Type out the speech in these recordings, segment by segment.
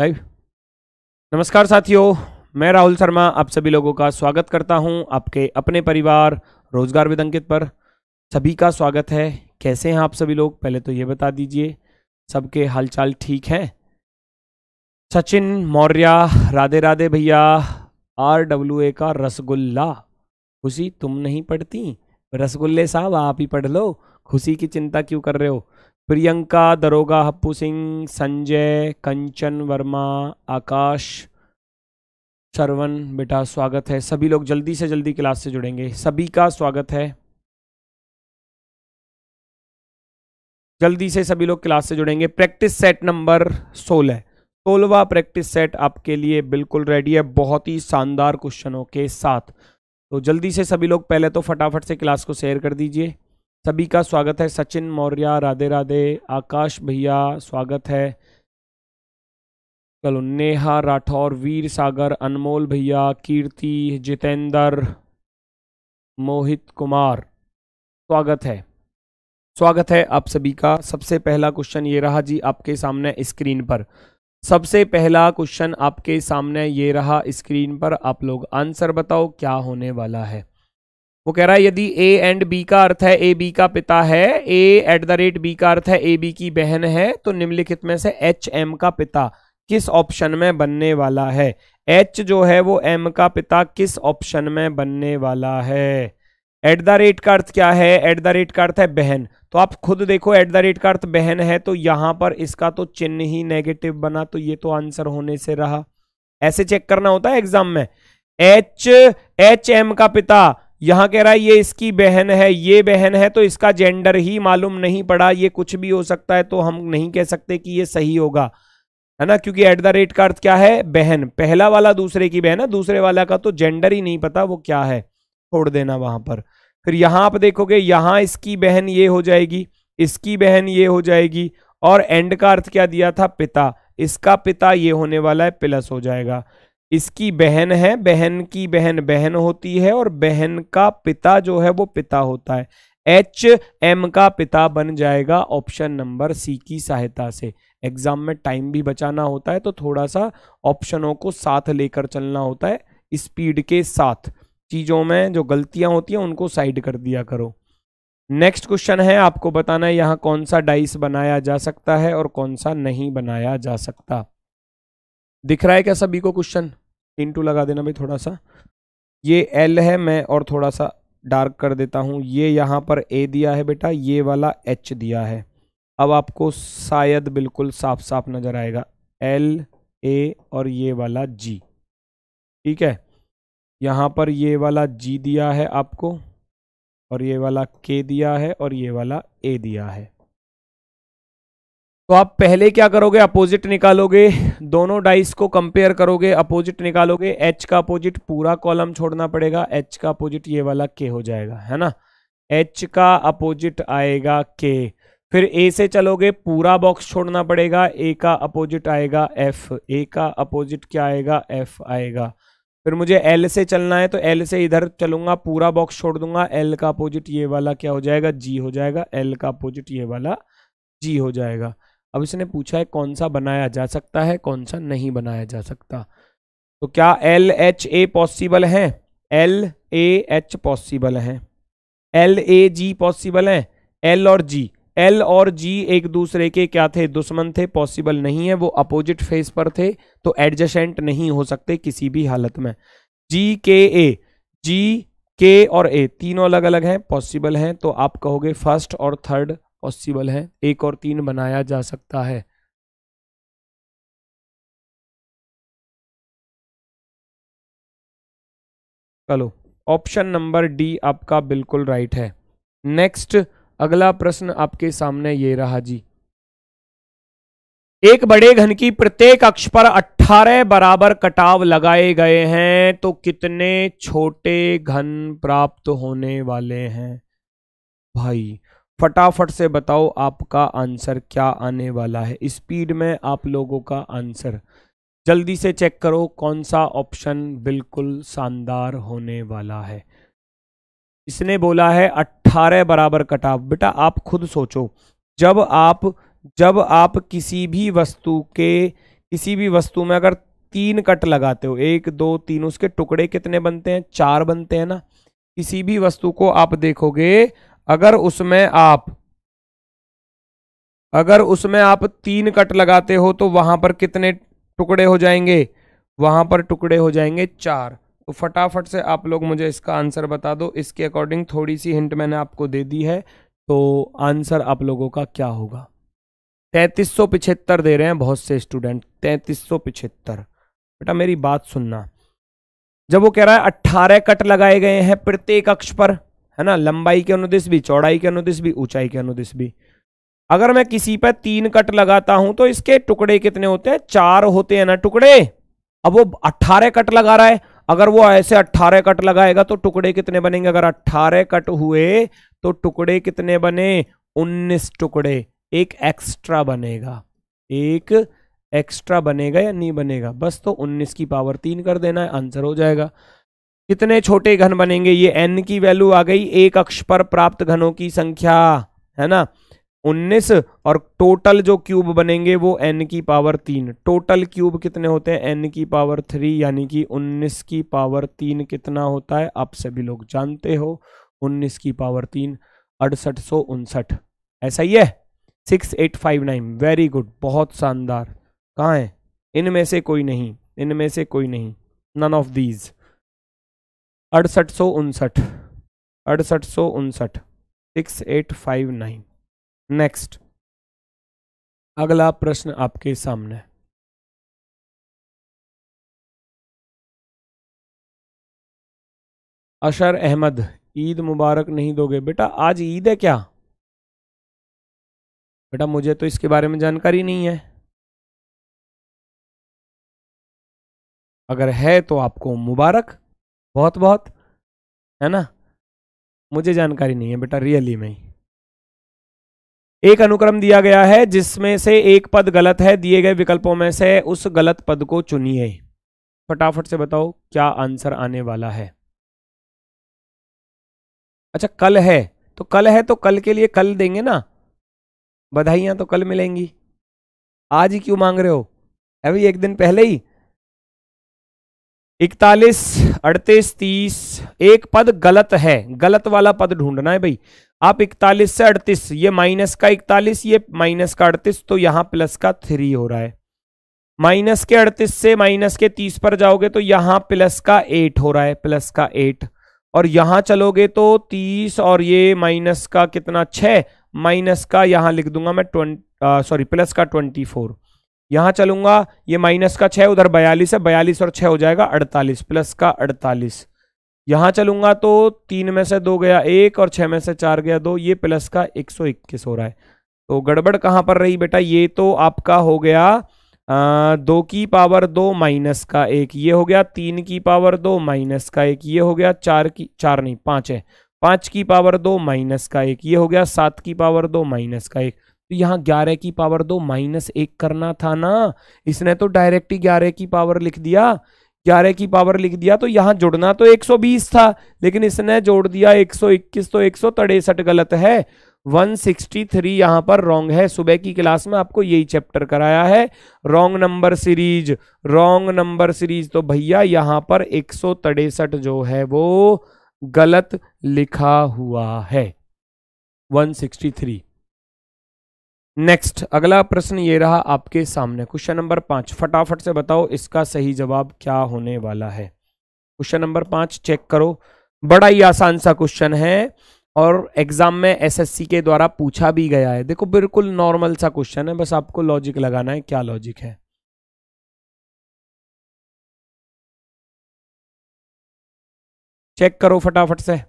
live नमस्कार साथियों मैं राहुल शर्मा आप सभी लोगों का स्वागत करता हूं आपके अपने परिवार रोजगार विद अंकित पर सभी का स्वागत है कैसे हैं आप सभी लोग पहले तो ये बता दीजिए सबके हालचाल ठीक हैं सचिन मौर्य राधे राधे भैया आर डब्ल्यू ए का रसगुल्ला खुशी तुम नहीं पढ़ती रसगुल्ले साहब आप ही पढ़ लो खुशी की चिंता क्यों कर रहे हो प्रियंका दरोगा हप्पू सिंह संजय कंचन वर्मा आकाश सरवन बेटा स्वागत है सभी लोग जल्दी से जल्दी क्लास से जुड़ेंगे सभी का स्वागत है जल्दी से सभी लोग क्लास से जुड़ेंगे प्रैक्टिस सेट नंबर सोलह सोलवा प्रैक्टिस सेट आपके लिए बिल्कुल रेडी है बहुत ही शानदार क्वेश्चनों के साथ तो जल्दी से सभी लोग पहले तो फटाफट से क्लास को शेयर कर दीजिए सभी का स्वागत है सचिन मौर्य राधे राधे आकाश भैया स्वागत है चलो नेहा राठौर वीर सागर अनमोल भैया कीर्ति जितेंद्र मोहित कुमार स्वागत है स्वागत है आप सभी का सबसे पहला क्वेश्चन ये रहा जी आपके सामने स्क्रीन पर सबसे पहला क्वेश्चन आपके सामने ये रहा स्क्रीन पर आप लोग आंसर बताओ क्या होने वाला है वो कह रहा है यदि ए एंड बी का अर्थ है ए बी का पिता है A at the rate B का अर्थ है ए बी की बहन है तो निम्नलिखित में से एच एम का पिता किस ऑप्शन में बनने वाला है एच जो है वो एम का पिता किस ऑप्शन में बनने वाला है एट द रेट का अर्थ क्या है एट द रेट का अर्थ है बहन तो आप खुद देखो एट द रेट का अर्थ बहन है तो यहां पर इसका तो चिन्ह ही नेगेटिव बना तो ये तो आंसर होने से रहा ऐसे चेक करना होता है एग्जाम में एच एच एम का पिता यहाँ कह रहा है ये इसकी बहन है ये बहन है तो इसका जेंडर ही मालूम नहीं पड़ा ये कुछ भी हो सकता है तो हम नहीं कह सकते कि ये सही होगा है ना क्योंकि एट द रेट का अर्थ क्या है बहन पहला वाला दूसरे की बहन है दूसरे वाला का तो जेंडर ही नहीं पता वो क्या है छोड़ देना वहां पर फिर यहां आप देखोगे यहां इसकी बहन ये हो जाएगी इसकी बहन ये हो जाएगी और एंड का अर्थ क्या दिया था पिता इसका पिता ये होने वाला है प्लस हो जाएगा इसकी बहन है बहन की बहन बहन होती है और बहन का पिता जो है वो पिता होता है एच एम का पिता बन जाएगा ऑप्शन नंबर सी की सहायता से एग्जाम में टाइम भी बचाना होता है तो थोड़ा सा ऑप्शनों को साथ लेकर चलना होता है स्पीड के साथ चीज़ों में जो गलतियां होती हैं उनको साइड कर दिया करो नेक्स्ट क्वेश्चन है आपको बताना है यहाँ कौन सा डाइस बनाया जा सकता है और कौन सा नहीं बनाया जा सकता दिख रहा है क्या सभी को क्वेश्चन टू लगा देना भाई थोड़ा सा ये एल है मैं और थोड़ा सा डार्क कर देता हूँ ये यहाँ पर ए दिया है बेटा ये वाला एच दिया है अब आपको शायद बिल्कुल साफ साफ नज़र आएगा एल ए और ये वाला जी ठीक है यहाँ पर ये वाला जी दिया है आपको और ये वाला के दिया है और ये वाला ए दिया है तो आप पहले क्या करोगे अपोजिट निकालोगे दोनों डाइस को कंपेयर करोगे अपोजिट निकालोगे एच का अपोजिट पूरा कॉलम छोड़ना पड़ेगा एच का अपोजिट ये वाला के हो जाएगा है ना एच का अपोजिट आएगा के फिर ए से चलोगे पूरा बॉक्स छोड़ना पड़ेगा ए का अपोजिट आएगा एफ ए का अपोजिट क्या आएगा एफ आएगा फिर मुझे एल से चलना है तो एल से इधर चलूंगा पूरा बॉक्स छोड़ दूंगा एल का अपोजिट ये वाला क्या हो जाएगा जी हो जाएगा एल का अपोजिट ये वाला जी हो जाएगा अब इसने पूछा है कौन सा बनाया जा सकता है कौन सा नहीं बनाया जा सकता तो क्या एल एच ए पॉसिबल है एल ए एच पॉसिबल है एल ए जी पॉसिबल है एल और जी एल और जी एक दूसरे के क्या थे दुश्मन थे पॉसिबल नहीं है वो अपोजिट फेस पर थे तो एडजस्टेंट नहीं हो सकते किसी भी हालत में जी के ए जी के और ए तीनों अलग अलग हैं पॉसिबल हैं तो आप कहोगे फर्स्ट और थर्ड पॉसिबल है एक और तीन बनाया जा सकता है चलो ऑप्शन नंबर डी आपका बिल्कुल राइट है नेक्स्ट अगला प्रश्न आपके सामने ये रहा जी एक बड़े घन की प्रत्येक अक्ष पर 18 बराबर कटाव लगाए गए हैं तो कितने छोटे घन प्राप्त होने वाले हैं भाई फटाफट से बताओ आपका आंसर क्या आने वाला है स्पीड में आप लोगों का आंसर जल्दी से चेक करो कौन सा ऑप्शन बिल्कुल शानदार होने वाला है इसने बोला है 18 बराबर कटाव बेटा आप खुद सोचो जब आप जब आप किसी भी वस्तु के किसी भी वस्तु में अगर तीन कट लगाते हो एक दो तीन उसके टुकड़े कितने बनते हैं चार बनते हैं ना किसी भी वस्तु को आप देखोगे अगर उसमें आप अगर उसमें आप तीन कट लगाते हो तो वहां पर कितने टुकड़े हो जाएंगे वहां पर टुकड़े हो जाएंगे चार तो फटाफट से आप लोग मुझे इसका आंसर बता दो इसके अकॉर्डिंग थोड़ी सी हिंट मैंने आपको दे दी है तो आंसर आप लोगों का क्या होगा तैतीस सौ पिछहत्तर दे रहे हैं बहुत से स्टूडेंट तैतीस सौ पिछहत्तर बेटा मेरी बात सुनना जब वो कह रहा है अट्ठारह कट लगाए गए हैं प्रत्येक अक्ष पर है ना लंबाई के अनुदिश भी चौड़ाई के अनुदिश भी ऊंचाई के अनुदिश भी अगर मैं किसी पर तीन कट लगाता हूं तो इसके टुकड़े कितने होते हैं चार होते हैं ना टुकड़े अब वो अट्ठारह कट लगा रहा है अगर वो ऐसे अट्ठारह कट लगाएगा तो टुकड़े कितने बनेंगे अगर अट्ठारह कट हुए तो टुकड़े कितने बने उन्नीस टुकड़े एक एक्स्ट्रा बनेगा एक एक्स्ट्रा बनेगा या नहीं बनेगा बस तो उन्नीस की पावर तीन कर देना है आंसर हो जाएगा कितने छोटे घन बनेंगे ये एन की वैल्यू आ गई एक अक्ष पर प्राप्त घनों की संख्या है ना 19 और टोटल जो क्यूब बनेंगे वो एन की पावर तीन टोटल क्यूब कितने होते हैं एन की पावर थ्री यानी कि 19 की पावर तीन कितना होता है आप सभी लोग जानते हो 19 की पावर तीन अड़सठ सौ उनसठ ऐसा ही है six eight five nine very good बहुत शानदार कहाँ है इनमें से कोई नहीं इनमें से कोई नहीं नन ऑफ दीज अड़सठ सौ उनसठ अड़सठ सौ उनसठ six eight five nine next अगला प्रश्न आपके सामने अशर अहमद ईद मुबारक नहीं दोगे बेटा आज ईद है क्या बेटा मुझे तो इसके बारे में जानकारी नहीं है अगर है तो आपको मुबारक बहुत बहुत है ना मुझे जानकारी नहीं है बेटा रियली में एक अनुक्रम दिया गया है जिसमें से एक पद गलत है दिए गए विकल्पों में से उस गलत पद को चुनिए फटाफट से बताओ क्या आंसर आने वाला है अच्छा कल है तो कल है तो कल के लिए कल देंगे ना बधाइयां तो कल मिलेंगी आज ही क्यों मांग रहे हो अभी एक दिन पहले ही इकतालीस अड़तीस तीस एक पद गलत है गलत वाला पद ढूंढना है भाई आप इकतालीस से अड़तीस ये माइनस का इकतालीस ये माइनस का अड़तीस तो यहाँ प्लस का थ्री हो रहा है माइनस के अड़तीस से माइनस के तीस पर जाओगे तो यहां प्लस का एट हो रहा है प्लस का एट और यहां चलोगे तो तीस और ये माइनस का कितना छः माइनस का यहां लिख दूंगा मैं ट्वेंट सॉरी प्लस का ट्वेंटी फोर यहां चलूंगा ये माइनस का छह उधर बयालीस है बयालीस और छह हो जाएगा अड़तालीस प्लस का अड़तालीस यहां चलूंगा तो तीन में से दो गया एक और छह में से चार गया दो ये प्लस का एक सौ इक्कीस हो रहा है तो गड़बड़ कहां पर रही बेटा ये तो आपका हो गया आ, दो की पावर दो माइनस का एक ये हो गया तीन की पावर दो माइनस का एक ये हो गया चार की चार नहीं पांच है पांच की पावर दो माइनस का एक ये हो गया सात की पावर दो माइनस का एक तो यहाँ ग्यारह की पावर दो माइनस एक करना था ना इसने तो डायरेक्ट ही ग्यारह की पावर लिख दिया ग्यारह की पावर लिख दिया तो यहाँ जुड़ना तो 120 था लेकिन इसने जोड़ दिया 121 तो एक सौ गलत है 163 यहाँ पर रॉन्ग है सुबह की क्लास में आपको यही चैप्टर कराया है wrong number series wrong number series तो भैया यहाँ पर एक जो है वो गलत लिखा हुआ है 163 नेक्स्ट अगला प्रश्न ये रहा आपके सामने क्वेश्चन नंबर पांच फटाफट से बताओ इसका सही जवाब क्या होने वाला है क्वेश्चन नंबर पांच चेक करो बड़ा ही आसान सा क्वेश्चन है और एग्जाम में एसएससी के द्वारा पूछा भी गया है देखो बिल्कुल नॉर्मल सा क्वेश्चन है बस आपको लॉजिक लगाना है क्या लॉजिक है चेक करो फटाफट से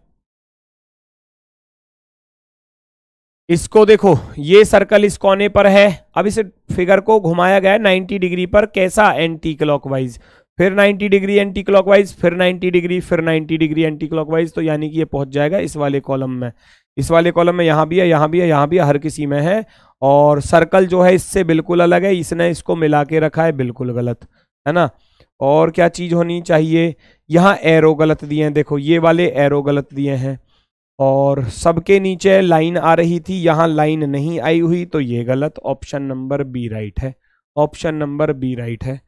इसको देखो ये सर्कल इस कोने पर है अब इस फिगर को घुमाया गया है 90 डिग्री पर कैसा एंटी क्लॉकवाइज फिर 90 डिग्री एंटी क्लॉकवाइज फिर 90 डिग्री फिर 90 डिग्री एंटी क्लॉकवाइज तो यानी कि ये पहुंच जाएगा इस वाले कॉलम में इस वाले कॉलम में यहाँ भी है यहाँ भी है यहाँ भी है हर किसी में है और सर्कल जो है इससे बिल्कुल अलग है इसने इसको मिला के रखा है बिल्कुल गलत है ना और क्या चीज़ होनी चाहिए यहाँ एरो गलत दिए हैं देखो ये वाले एरो गलत दिए हैं और सबके नीचे लाइन आ रही थी यहाँ लाइन नहीं आई हुई तो ये गलत ऑप्शन नंबर बी राइट है ऑप्शन नंबर बी राइट है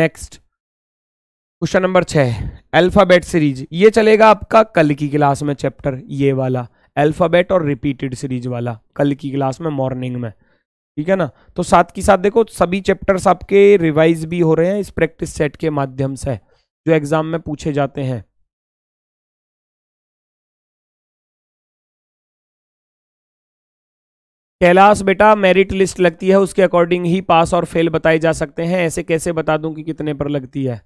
नेक्स्ट क्वेश्चन नंबर छः अल्फ़ाबेट सीरीज ये चलेगा आपका कल की क्लास में चैप्टर ये वाला अल्फ़ाबेट और रिपीटेड सीरीज वाला कल की क्लास में मॉर्निंग में ठीक है ना तो साथ के साथ देखो सभी चैप्टर्स आपके रिवाइज भी हो रहे हैं इस प्रैक्टिस सेट के माध्यम से जो एग्ज़ाम में पूछे जाते हैं कैलाश बेटा मेरिट लिस्ट लगती है उसके अकॉर्डिंग ही पास और फेल बताए जा सकते हैं ऐसे कैसे बता दूं कि कितने पर लगती है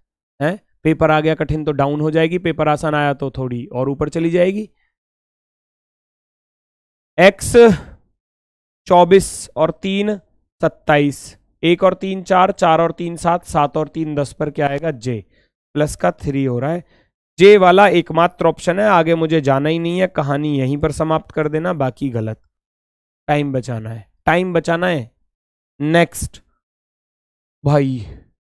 हैं पेपर आ गया कठिन तो डाउन हो जाएगी पेपर आसान आया तो थोड़ी और ऊपर चली जाएगी एक्स चौबीस और तीन सत्ताईस एक और तीन चार चार और तीन सात सात और तीन दस पर क्या आएगा जे प्लस का थ्री हो रहा है जे वाला एकमात्र ऑप्शन है आगे मुझे जाना ही नहीं है कहानी यहीं पर समाप्त कर देना बाकी गलत टाइम बचाना है टाइम बचाना है नेक्स्ट भाई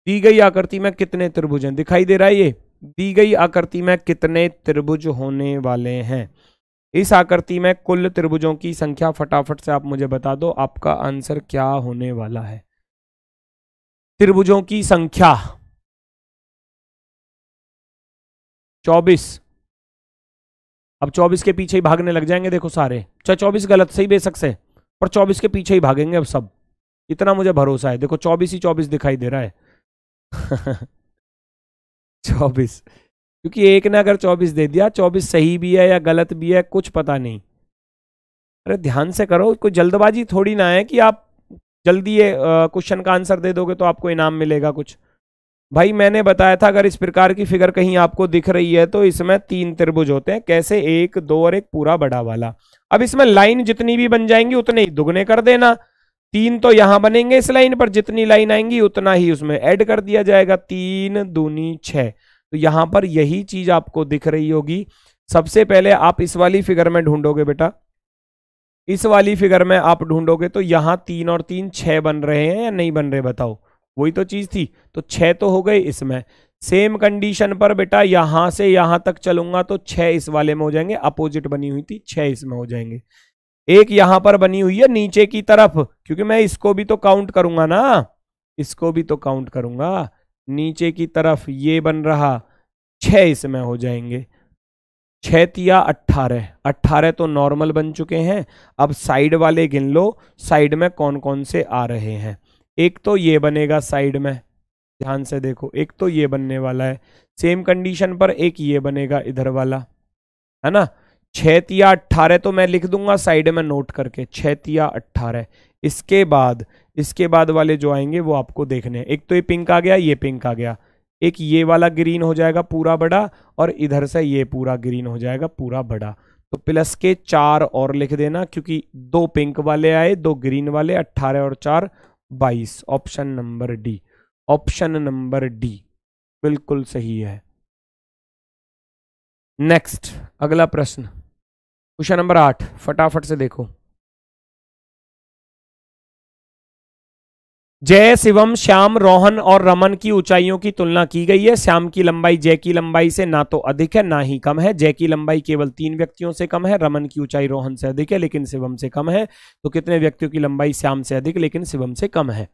दी गई आकृति में कितने त्रिभुज हैं दिखाई दे रहा है ये दी गई आकृति में कितने त्रिभुज होने वाले हैं इस आकृति में कुल त्रिभुजों की संख्या फटाफट से आप मुझे बता दो आपका आंसर क्या होने वाला है त्रिभुजों की संख्या चौबीस अब चौबीस के पीछे ही भागने लग जाएंगे देखो सारे चाहे अच्छा, चौबीस गलत सही बेसक से पर चौबीस के पीछे ही भागेंगे अब सब इतना मुझे भरोसा है देखो 24 ही 24 दिखाई दे रहा है 24 क्योंकि एक ने अगर 24 दे दिया 24 सही भी है या गलत भी है कुछ पता नहीं अरे ध्यान से करो कोई जल्दबाजी थोड़ी ना है कि आप जल्दी ये क्वेश्चन का आंसर दे दोगे तो आपको इनाम मिलेगा कुछ भाई मैंने बताया था अगर इस प्रकार की फिगर कहीं आपको दिख रही है तो इसमें तीन त्रिभुज होते हैं कैसे एक दो और एक पूरा बड़ा वाला अब इसमें लाइन जितनी भी बन जाएंगी उतने ही दुगने कर देना तीन तो यहां बनेंगे इस लाइन पर जितनी लाइन आएंगी उतना ही उसमें ऐड कर दिया जाएगा तीन दूनी छह तो यहां पर यही चीज आपको दिख रही होगी सबसे पहले आप इस वाली फिगर में ढूंढोगे बेटा इस वाली फिगर में आप ढूंढोगे तो यहां तीन और तीन छह बन रहे हैं या नहीं बन रहे बताओ वही तो चीज़ थी तो छह तो हो गए इसमें सेम कंडीशन पर बेटा यहां से यहां तक चलूंगा तो छह इस वाले में हो जाएंगे अपोजिट बनी हुई थी छह इसमें हो जाएंगे एक यहां पर बनी हुई है नीचे की तरफ क्योंकि मैं इसको भी तो काउंट करूंगा ना इसको भी तो काउंट करूंगा नीचे की तरफ ये बन रहा छह इसमें हो जाएंगे छिया अट्ठारह अट्ठारह तो नॉर्मल बन चुके हैं अब साइड वाले गिन लो साइड में कौन कौन से आ रहे हैं एक तो ये बनेगा साइड में ध्यान से देखो एक तो ये बनने वाला है सेम कंडीशन पर एक ये बनेगा इधर वाला है ना छैतिया अट्ठारह तो मैं लिख दूंगा साइड में नोट करके छैतिया अट्ठारह इसके बाद इसके बाद वाले जो आएंगे वो आपको देखने हैं एक तो ये पिंक आ गया ये पिंक आ गया एक ये वाला ग्रीन हो जाएगा पूरा बड़ा और इधर से ये पूरा ग्रीन हो जाएगा पूरा बड़ा तो प्लस के चार और लिख देना क्योंकि दो पिंक वाले आए दो ग्रीन वाले अट्ठारह और चार बाईस option number D option number D बिल्कुल सही है नेक्स्ट अगला प्रश्न क्वेश्चन नंबर आठ फटाफट से देखो जय शिवम श्याम रोहन और रमन की ऊंचाइयों की तुलना की गई है श्याम की लंबाई जय की लंबाई से ना तो अधिक है ना ही कम है जय की लंबाई केवल तीन व्यक्तियों से कम है रमन की ऊंचाई रोहन से अधिक है लेकिन शिवम से कम है तो कितने व्यक्तियों की लंबाई श्याम से अधिक लेकिन शिवम से कम है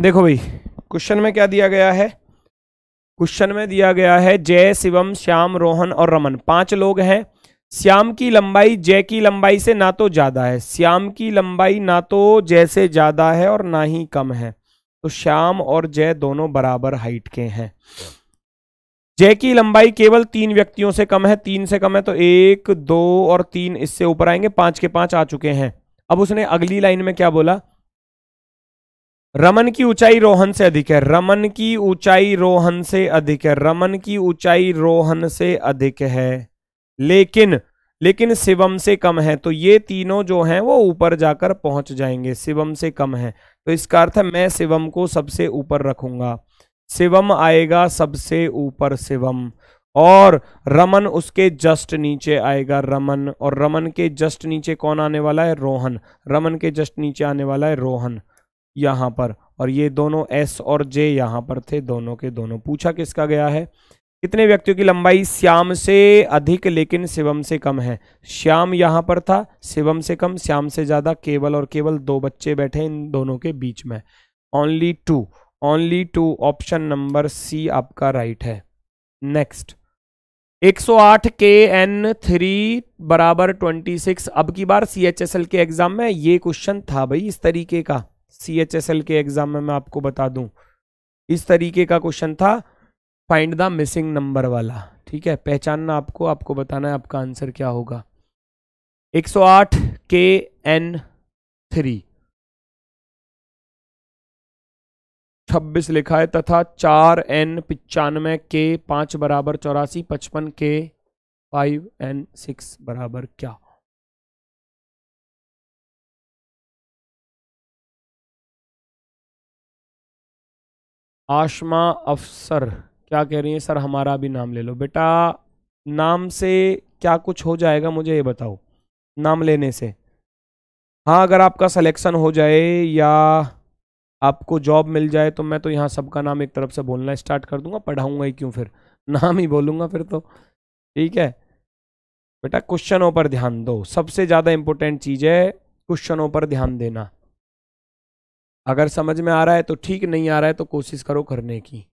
देखो भाई क्वेश्चन में क्या दिया गया है क्वेश्चन में दिया गया है जय शिवम श्याम रोहन और रमन पांच लोग हैं श्याम की लंबाई जय की लंबाई से ना तो ज़्यादा है श्याम की लंबाई ना तो जय से ज़्यादा है और ना ही कम है तो श्याम और जय दोनों बराबर हाइट के हैं जय की लंबाई केवल तीन व्यक्तियों से कम है तीन से कम है तो एक दो और तीन इससे ऊपर आएंगे पांच के पांच आ चुके हैं अब उसने अगली लाइन में क्या बोला रमन की ऊंचाई रोहन से अधिक है रमन की ऊंचाई रोहन से अधिक है रमन की ऊंचाई रोहन से अधिक है लेकिन लेकिन शिवम से कम है तो ये तीनों जो हैं वो ऊपर जाकर पहुंच जाएंगे शिवम से कम है तो इसका अर्थ है मैं शिवम को सबसे ऊपर रखूंगा शिवम आएगा सबसे ऊपर शिवम और रमन उसके जस्ट नीचे आएगा रमन और रमन के जस्ट नीचे कौन आने वाला है रोहन रमन के जस्ट नीचे आने वाला है रोहन यहाँ पर और ये दोनों एस और जे यहाँ पर थे दोनों के दोनों पूछा किसका गया है कितने व्यक्तियों की लंबाई श्याम से अधिक लेकिन शिवम से कम है श्याम यहाँ पर था शिवम से कम श्याम से ज़्यादा केवल और केवल दो बच्चे बैठे इन दोनों के बीच में only two only two option number C आपका राइट है नेक्स्ट 108 के एन थ्री बराबर ट्वेंटी सिक्स अब की बार सी एच एस एल के एग्जाम में ये क्वेश्चन था भाई इस तरीके का सी एच एस एल के एग्जाम में मैं आपको बता दूं इस तरीके का क्वेश्चन था फाइंड द मिसिंग नंबर वाला ठीक है पहचानना आपको आपको बताना है आपका आंसर क्या होगा 108 के एन थ्री छब्बीस लिखा है तथा चार एन पिचानवे के पांच बराबर चौरासी पचपन के फाइव एन सिक्स बराबर क्या आशमा अफसर क्या कह रही है सर हमारा भी नाम ले लो बेटा नाम से क्या कुछ हो जाएगा मुझे ये बताओ नाम लेने से हाँ अगर आपका सिलेक्शन हो जाए या आपको जॉब मिल जाए तो मैं तो यहाँ सबका नाम एक तरफ से बोलना स्टार्ट कर दूंगा पढ़ाऊंगा ही क्यों फिर नाम ही बोलूँगा फिर तो ठीक है बेटा क्वेश्चनों पर ध्यान दो सबसे ज़्यादा इंपॉर्टेंट चीज़ है क्वेश्चनों पर ध्यान देना अगर समझ में आ रहा है तो ठीक नहीं आ रहा है तो कोशिश करो करने की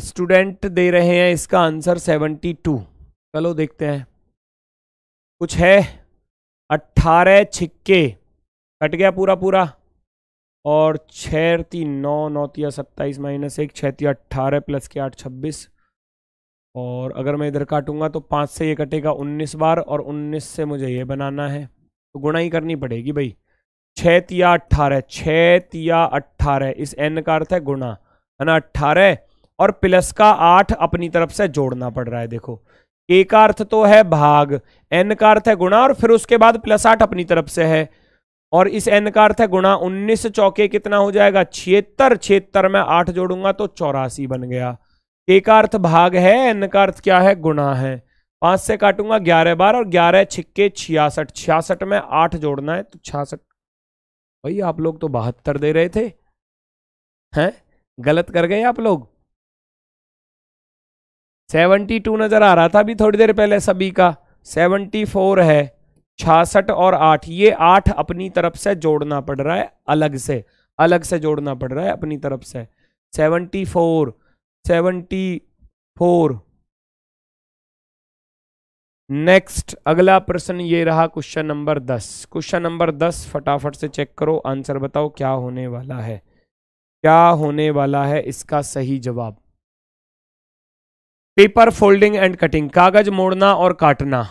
स्टूडेंट दे रहे हैं इसका आंसर सेवेंटी टू चलो देखते हैं कुछ है अट्ठारह छिक्के कट गया पूरा पूरा और छी तीन नौ नौतिया सत्ताईस माइनस एक छतिया अट्ठारह प्लस के आठ छब्बीस और अगर मैं इधर काटूंगा तो पाँच से ये कटेगा उन्नीस बार और उन्नीस से मुझे ये बनाना है तो गुणा ही करनी पड़ेगी भाई छिया अठारह अट्ठारह छः तिया अट्ठारह इस एन का अर्थ है गुणा है ना अट्ठारह और प्लस का आठ अपनी तरफ से जोड़ना पड़ रहा है देखो ए का अर्थ तो है भाग एन का अर्थ है गुणा और फिर उसके बाद प्लस आठ अपनी तरफ से है और इस एन का अर्थ है गुणा उन्नीस चौके कितना हो जाएगा छिहत्तर छिहत्तर में आठ जोड़ूंगा तो चौरासी बन गया के का अर्थ भाग है एन का अर्थ क्या है गुणा है पांच से काटूंगा ग्यारह बार और ग्यारह छिक्के छियासठ छियासठ में आठ जोड़ना है तो छियासठ भाई आप लोग तो बहत्तर दे रहे थे हैं गलत कर गए आप लोग सेवेंटी टू नज़र आ रहा था अभी थोड़ी देर पहले सभी का सेवेंटी फोर है छियासठ और आठ ये आठ अपनी तरफ से जोड़ना पड़ रहा है अलग से अलग से जोड़ना पड़ रहा है अपनी तरफ से seventy four seventy four next अगला प्रश्न ये रहा क्वेश्चन नंबर दस क्वेश्चन नंबर दस फटाफट से चेक करो आंसर बताओ क्या होने वाला है क्या होने वाला है इसका सही जवाब पेपर फोल्डिंग एंड कटिंग कागज मोड़ना और काटना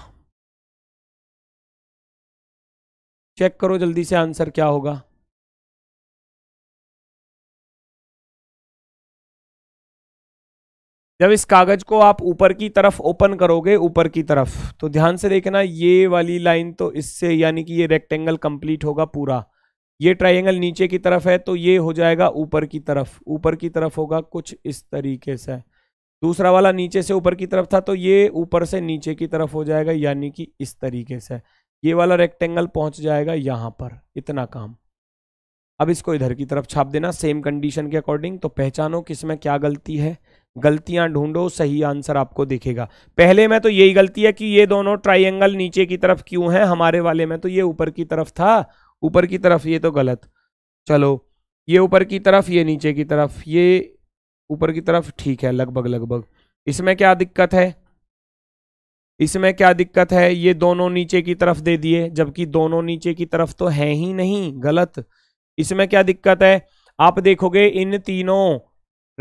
चेक करो जल्दी से आंसर क्या होगा जब इस कागज को आप ऊपर की तरफ ओपन करोगे ऊपर की तरफ तो ध्यान से देखना ये वाली लाइन तो इससे यानी कि ये रेक्टेंगल कंप्लीट होगा पूरा ये ट्राइंगल नीचे की तरफ है तो ये हो जाएगा ऊपर की तरफ ऊपर की तरफ होगा कुछ इस तरीके से दूसरा वाला नीचे से ऊपर की तरफ था तो ये ऊपर से नीचे की तरफ हो जाएगा यानी कि इस तरीके से ये वाला रेक्टेंगल पहुंच जाएगा यहाँ पर इतना काम अब इसको इधर की तरफ छाप देना सेम कंडीशन के अकॉर्डिंग तो पहचानो किसमें क्या गलती है गलतियां ढूंढो सही आंसर आपको दिखेगा पहले में तो यही गलती है कि ये दोनों ट्राइंगल नीचे की तरफ क्यों है हमारे वाले में तो ये ऊपर की तरफ था ऊपर की तरफ ये तो गलत चलो ये ऊपर की तरफ ये नीचे की तरफ ये ऊपर की तरफ ठीक है लगभग लगभग इसमें क्या दिक्कत है इसमें क्या दिक्कत है ये दोनों नीचे की तरफ दे दिए जबकि दोनों नीचे की तरफ तो है ही नहीं गलत इसमें क्या दिक्कत है आप देखोगे इन तीनों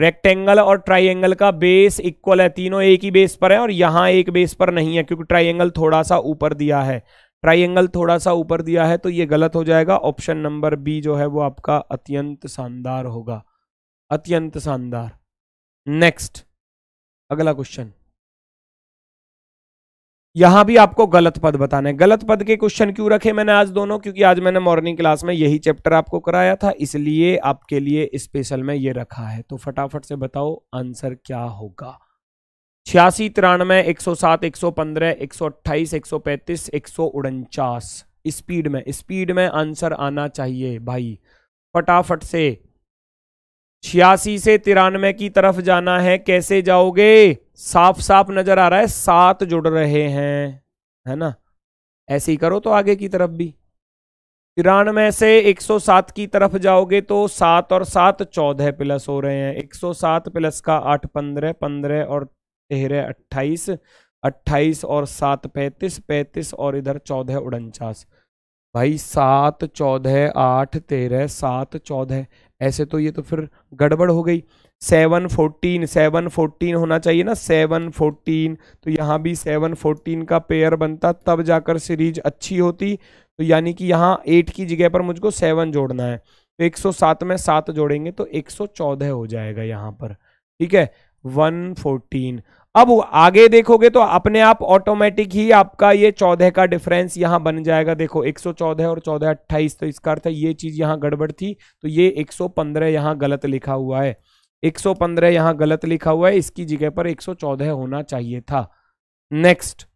रेक्टेंगल और ट्राइंगल का बेस इक्वल है तीनों एक ही बेस पर है और यहां एक बेस पर नहीं है क्योंकि ट्राइंगल थोड़ा सा ऊपर दिया है ट्राइंगल थोड़ा सा ऊपर दिया है तो ये गलत हो जाएगा ऑप्शन नंबर बी जो है वो आपका अत्यंत शानदार होगा अत्यंत शानदार नेक्स्ट अगला क्वेश्चन यहां भी आपको गलत पद बताने गलत पद के क्वेश्चन क्यों रखे मैंने आज दोनों क्योंकि आज मैंने मॉर्निंग क्लास में यही चैप्टर आपको कराया था इसलिए आपके लिए स्पेशल में ये रखा है तो फटाफट से बताओ आंसर क्या होगा छियासी तिरानवे एक सौ सात एक सौ पंद्रह एक सौ अट्ठाईस एक सौ पैंतीस एक सौ उनचास स्पीड में स्पीड में आंसर आना चाहिए भाई फटाफट से छियासी से तिरानवे की तरफ जाना है कैसे जाओगे साफ साफ नजर आ रहा है सात जुड़ रहे हैं है ना ऐसे ही करो तो आगे की तरफ भी तिरानवे से 107 की तरफ जाओगे तो सात और सात चौदह प्लस हो रहे हैं 107 प्लस का आठ पंद्रह पंद्रह और तेरह अट्ठाईस अट्ठाईस और सात पैंतीस पैंतीस और इधर चौदह उनचास भाई सात चौदह आठ तेरह सात चौदह ऐसे तो ये तो फिर गड़बड़ हो गई सेवन फोर्टीन सेवन फोर्टीन होना चाहिए ना सेवन फोर्टीन तो यहाँ भी सेवन फोर्टीन का पेयर बनता तब जाकर सीरीज अच्छी होती तो यानी कि यहाँ एट की जगह पर मुझको सेवन जोड़ना है तो एक सौ सात में सात जोड़ेंगे तो एक सौ चौदह हो जाएगा यहाँ पर ठीक है वन फोर्टीन अब आगे देखोगे तो अपने आप ऑटोमेटिक ही आपका ये चौदह का डिफरेंस यहाँ बन जाएगा देखो एक सौ चौदह और चौदह अट्ठाईस तो इसका अर्थ है ये चीज़ यहाँ गड़बड़ थी तो ये एक सौ पंद्रह यहाँ गलत लिखा हुआ है 115 यहां गलत लिखा हुआ है इसकी जगह पर 114 होना चाहिए था नेक्स्ट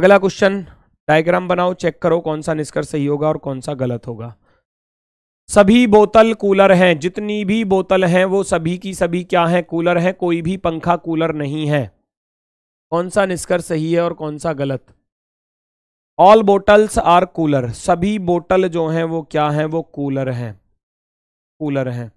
अगला क्वेश्चन डायग्राम बनाओ चेक करो कौन सा निष्कर्ष सही होगा और कौन सा गलत होगा सभी बोतल कूलर हैं जितनी भी बोतल हैं वो सभी की सभी क्या हैं कूलर हैं कोई भी पंखा कूलर नहीं है कौन सा निष्कर्ष सही है और कौन सा गलत ऑल बोटल्स आर कूलर सभी बोतल जो हैं वो क्या हैं वो कूलर हैं कूलर हैं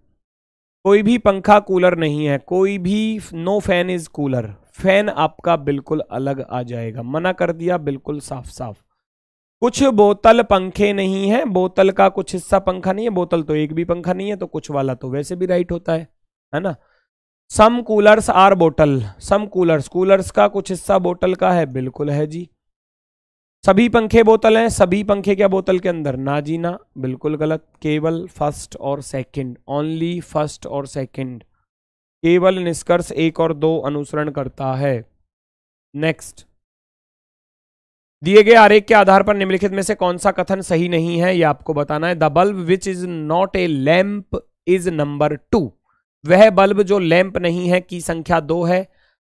कोई भी पंखा कूलर नहीं है कोई भी no fan is cooler fan आपका बिल्कुल अलग आ जाएगा मना कर दिया बिल्कुल साफ साफ कुछ बोतल पंखे नहीं है बोतल का कुछ हिस्सा पंखा नहीं है बोतल तो एक भी पंखा नहीं है तो कुछ वाला तो वैसे भी राइट होता है है ना some coolers are bottle some coolers coolers का कुछ हिस्सा बोतल का है बिल्कुल है जी सभी पंखे बोतल हैं सभी पंखे क्या बोतल के अंदर ना जी ना बिल्कुल गलत केवल फर्स्ट और सेकंड ओनली फर्स्ट और सेकंड केवल निष्कर्ष एक और दो अनुसरण करता है नेक्स्ट दिए गए आरेख के आधार पर निम्नलिखित में से कौन सा कथन सही नहीं है यह आपको बताना है the bulb which is not a lamp is number two वह बल्ब जो लैंप नहीं है की संख्या दो है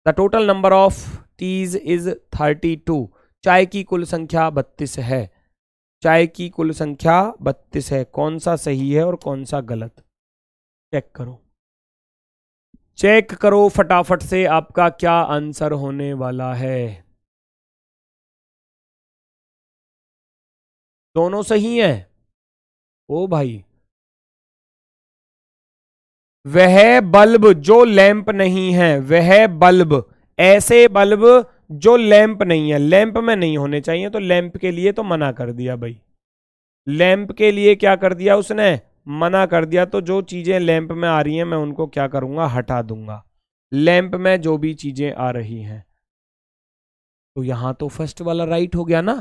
the total number of teas is thirty two चाय की कुल संख्या बत्तीस है चाय की कुल संख्या बत्तीस है कौन सा सही है और कौन सा गलत चेक करो चेक करो फटाफट से आपका क्या आंसर होने वाला है दोनों सही हैं ओ भाई वह बल्ब जो लैंप नहीं है वह बल्ब ऐसे बल्ब जो लैंप नहीं है लैंप में नहीं होने चाहिए तो लैंप के लिए तो मना कर दिया भाई लैंप के लिए क्या कर दिया उसने मना कर दिया तो जो चीज़ें लैंप में आ रही हैं मैं उनको क्या करूंगा हटा दूंगा लैंप में जो भी चीज़ें आ रही हैं तो यहां तो फर्स्ट वाला राइट हो गया ना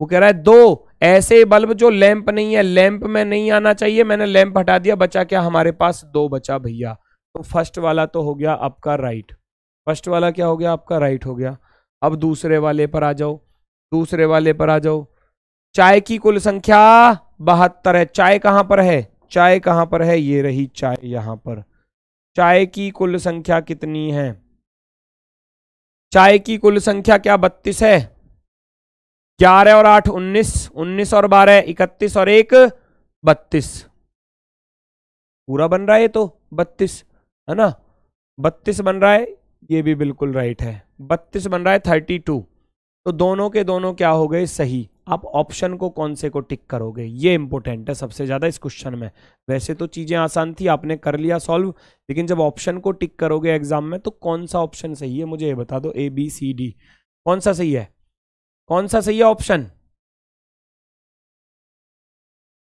वो कह रहा है दो ऐसे बल्ब जो लैंप नहीं है लैंप में नहीं आना चाहिए मैंने लैंप हटा दिया बचा क्या हमारे पास दो बचा भैया तो फर्स्ट वाला तो हो गया आपका राइट फर्स्ट वाला क्या हो गया आपका राइट हो गया अब दूसरे वाले पर आ जाओ दूसरे वाले पर आ जाओ चाय की कुल संख्या बहत्तर है चाय कहां पर है चाय कहां पर है ये रही चाय यहां पर चाय की कुल संख्या कितनी है चाय की कुल संख्या क्या बत्तीस है ग्यारह और आठ उन्नीस उन्नीस और बारह इकतीस और एक बत्तीस पूरा बन रहा है तो बत्तीस है ना बत्तीस बन रहा है ये भी बिल्कुल राइट है बत्तीस बन रहा है थर्टी टू तो दोनों के दोनों क्या हो गए सही आप ऑप्शन को कौन से को टिक करोगे ये इंपॉर्टेंट है सबसे ज़्यादा इस क्वेश्चन में वैसे तो चीज़ें आसान थी आपने कर लिया सॉल्व लेकिन जब ऑप्शन को टिक करोगे एग्जाम में तो कौन सा ऑप्शन सही है मुझे ये बता दो ए बी सी डी कौन सा सही है कौन सा सही है ऑप्शन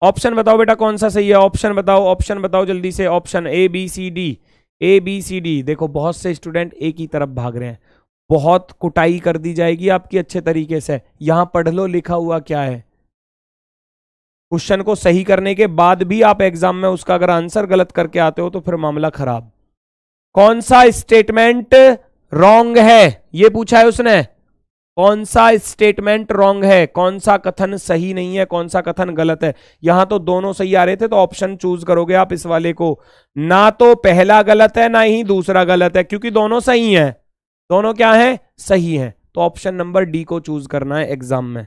ऑप्शन बताओ बेटा कौन सा सही है ऑप्शन बताओ ऑप्शन बताओ जल्दी से option A B C D A B C D देखो बहुत से स्टूडेंट ए की तरफ भाग रहे हैं बहुत कुटाई कर दी जाएगी आपकी अच्छे तरीके से यहां पढ़ लो लिखा हुआ क्या है क्वेश्चन को सही करने के बाद भी आप एग्जाम में उसका अगर आंसर गलत करके आते हो तो फिर मामला खराब कौन सा स्टेटमेंट रॉन्ग है ये पूछा है उसने कौन सा स्टेटमेंट रॉन्ग है कौन सा कथन सही नहीं है कौन सा कथन गलत है यहां तो दोनों सही आ रहे थे तो ऑप्शन चूज करोगे आप इस वाले को ना तो पहला गलत है ना ही दूसरा गलत है क्योंकि दोनों सही हैं दोनों क्या हैं सही हैं तो ऑप्शन नंबर डी को चूज करना है एग्जाम में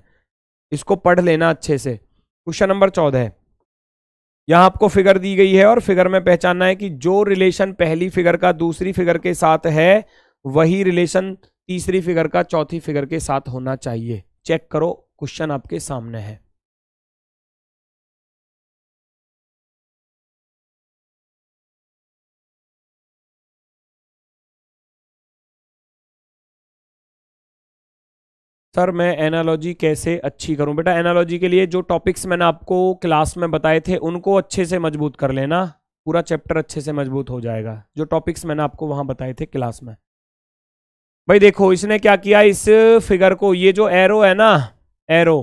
इसको पढ़ लेना अच्छे से क्वेश्चन नंबर चौदह यहां आपको फिगर दी गई है और फिगर में पहचानना है कि जो रिलेशन पहली फिगर का दूसरी फिगर के साथ है वही रिलेशन तीसरी फिगर का चौथी फिगर के साथ होना चाहिए चेक करो क्वेश्चन आपके सामने है सर मैं एनालॉजी कैसे अच्छी करूं बेटा एनालॉजी के लिए जो टॉपिक्स मैंने आपको क्लास में बताए थे उनको अच्छे से मजबूत कर लेना पूरा चैप्टर अच्छे से मजबूत हो जाएगा जो टॉपिक्स मैंने आपको वहां बताए थे क्लास में भाई देखो इसने क्या किया इस फिगर को ये जो एरो है ना एरो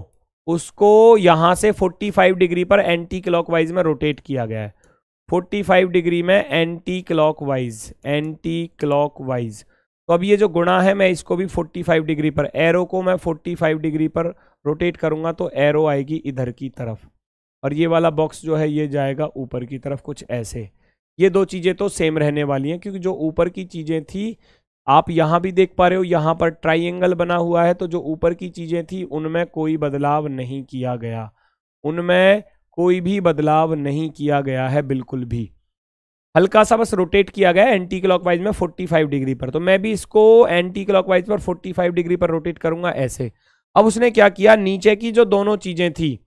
उसको यहां से 45 डिग्री पर एंटी क्लॉकवाइज में रोटेट किया गया है 45 डिग्री में एंटी क्लॉकवाइज एंटी क्लॉकवाइज तो अब ये जो गुणा है मैं इसको भी 45 डिग्री पर एरो को मैं 45 डिग्री पर रोटेट करूंगा तो एरो आएगी इधर की तरफ और ये वाला बॉक्स जो है ये जाएगा ऊपर की तरफ कुछ ऐसे ये दो चीज़ें तो सेम रहने वाली हैं क्योंकि जो ऊपर की चीज़ें थी आप यहां भी देख पा रहे हो यहां पर ट्राइंगल बना हुआ है तो जो ऊपर की चीज़ें थी उनमें कोई बदलाव नहीं किया गया उनमें कोई भी बदलाव नहीं किया गया है बिल्कुल भी हल्का सा बस रोटेट किया गया एंटी क्लॉकवाइज में 45 डिग्री पर तो मैं भी इसको एंटी क्लॉकवाइज पर 45 डिग्री पर रोटेट करूंगा ऐसे अब उसने क्या किया नीचे की जो दोनों चीज़ें थी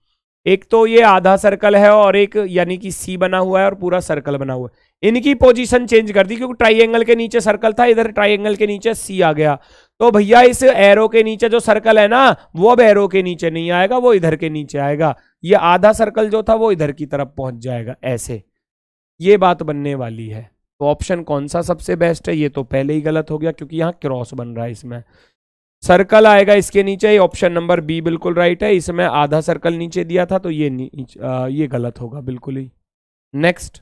एक तो ये आधा सर्कल है और एक यानी कि सी बना हुआ है और पूरा सर्कल बना हुआ है इनकी पोजीशन चेंज कर दी क्योंकि ट्राइंगल के नीचे सर्कल था इधर ट्राइंगल के नीचे सी आ गया तो भैया इस एरो के नीचे जो सर्कल है ना वो अब एरो के नीचे नहीं आएगा वो इधर के नीचे आएगा ये आधा सर्कल जो था वो इधर की तरफ पहुंच जाएगा ऐसे ये बात बनने वाली है तो ऑप्शन कौन सा सबसे बेस्ट है ये तो पहले ही गलत हो गया क्योंकि यहाँ क्रॉस बन रहा है इसमें सर्कल आएगा इसके नीचे ऑप्शन नंबर बी बिल्कुल राइट है इसमें आधा सर्कल नीचे दिया था तो ये आ, ये गलत होगा बिल्कुल ही नेक्स्ट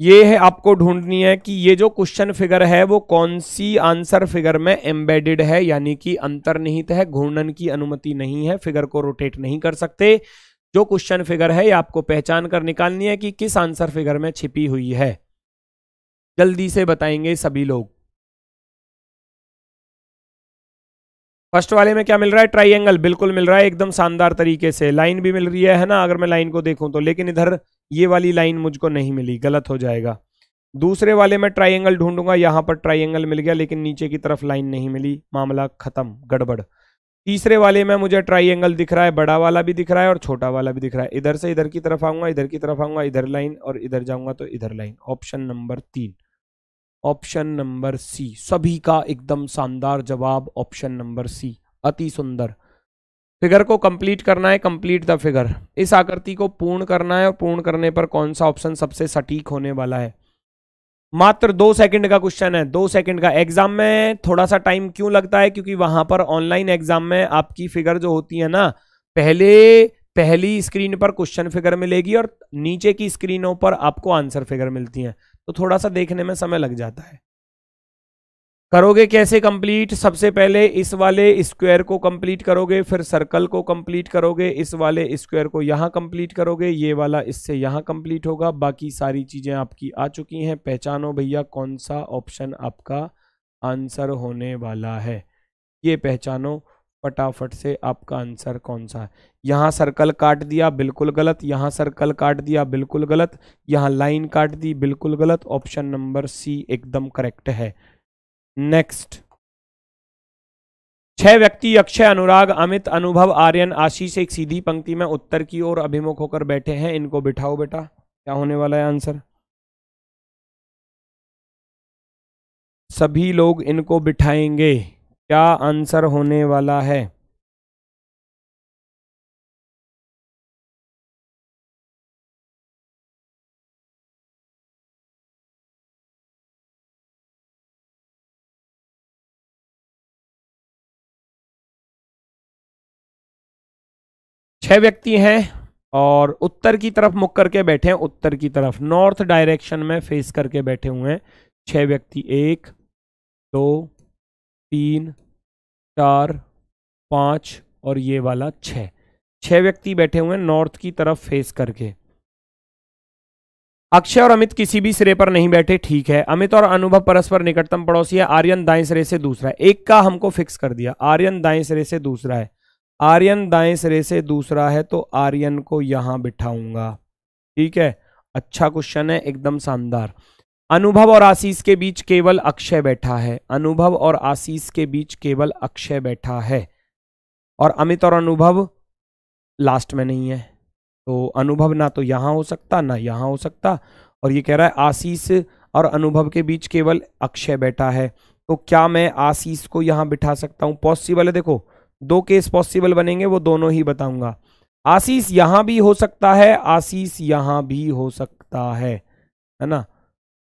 ये है आपको ढूंढनी है कि ये जो क्वेश्चन फिगर है वो कौन सी आंसर फिगर में एम्बेडेड है यानी कि अंतर्निहित है घूर्णन की अनुमति नहीं है फिगर को रोटेट नहीं कर सकते जो क्वेश्चन फिगर है ये आपको पहचान कर निकालनी है कि किस आंसर फिगर में छिपी हुई है जल्दी से बताएंगे सभी लोग फर्स्ट वाले में क्या मिल रहा है ट्राइंगल बिल्कुल मिल रहा है एकदम शानदार तरीके से लाइन भी मिल रही है, है ना अगर मैं लाइन को देखूं तो लेकिन इधर ये वाली लाइन मुझको नहीं मिली गलत हो जाएगा दूसरे वाले में ट्राइंगल ढूंढूंगा यहाँ पर ट्राइंगल मिल गया लेकिन नीचे की तरफ लाइन नहीं मिली मामला ख़त्म गड़बड़ तीसरे वाले में मुझे ट्राइंगल दिख रहा है बड़ा वाला भी दिख रहा है और छोटा वाला भी दिख रहा है इधर से इधर की तरफ आऊंगा इधर की तरफ आऊंगा इधर लाइन और इधर जाऊंगा तो इधर लाइन ऑप्शन नंबर तीन ऑप्शन नंबर सी सभी का एकदम शानदार जवाब ऑप्शन नंबर सी अति सुंदर फिगर को कंप्लीट करना है कंप्लीट द फिगर इस आकृति को पूर्ण करना है और पूर्ण करने पर कौन सा ऑप्शन सबसे सटीक होने वाला है मात्र दो सेकंड का क्वेश्चन है दो सेकंड का एग्जाम में थोड़ा सा टाइम क्यों लगता है क्योंकि वहां पर ऑनलाइन एग्जाम में आपकी फिगर जो होती है ना पहले पहली स्क्रीन पर क्वेश्चन फिगर मिलेगी और नीचे की स्क्रीनों पर आपको आंसर फिगर मिलती है तो थोड़ा सा देखने में समय लग जाता है करोगे कैसे कंप्लीट सबसे पहले इस वाले स्क्वायर को कंप्लीट करोगे फिर सर्कल को कंप्लीट करोगे इस वाले स्क्वायर को यहाँ कंप्लीट करोगे ये वाला इससे यहाँ कंप्लीट होगा बाकी सारी चीज़ें आपकी आ चुकी हैं पहचानो भैया कौन सा ऑप्शन आपका आंसर होने वाला है ये पहचानो फटाफट से आपका आंसर कौन सा है यहाँ सर्कल काट दिया बिल्कुल गलत यहाँ सर्कल काट दिया बिल्कुल गलत यहाँ लाइन काट दी बिल्कुल गलत ऑप्शन नंबर सी एकदम करेक्ट है नेक्स्ट छह व्यक्ति अक्षय अनुराग अमित अनुभव आर्यन आशीष एक सीधी पंक्ति में उत्तर की ओर अभिमुख होकर बैठे हैं इनको बिठाओ बेटा क्या होने वाला है आंसर सभी लोग इनको बिठाएंगे क्या आंसर होने वाला है छह व्यक्ति हैं और उत्तर की तरफ मुख करके बैठे हैं उत्तर की तरफ नॉर्थ डायरेक्शन में फेस करके बैठे हुए हैं छह व्यक्ति एक दो तीन चार पाँच और ये वाला छः छह व्यक्ति बैठे हुए हैं नॉर्थ की तरफ फेस करके अक्षय और अमित किसी भी सिरे पर नहीं बैठे ठीक है अमित और अनुभव परस्पर निकटतम पड़ोसी है आर्यन दाएं सिरे से दूसरा है एक का हमको फिक्स कर दिया आर्यन दाएं सिरे से दूसरा है आर्यन दाएं सिरे से दूसरा है तो आर्यन को यहां बिठाऊंगा ठीक है अच्छा क्वेश्चन है एकदम शानदार अनुभव और आशीष के बीच केवल अक्षय बैठा है अनुभव और आशीष के बीच केवल अक्षय बैठा है और अमित और अनुभव लास्ट में नहीं है तो अनुभव ना तो यहां हो सकता ना यहां हो सकता और ये कह रहा है आशीष और अनुभव के बीच केवल अक्षय बैठा है तो क्या मैं आशीष को यहां बिठा सकता हूं पॉसिबल है देखो दो केस पॉसिबल बनेंगे वो दोनों ही बताऊंगा आशीष यहां भी हो सकता है आशीष यहां भी हो सकता है है ना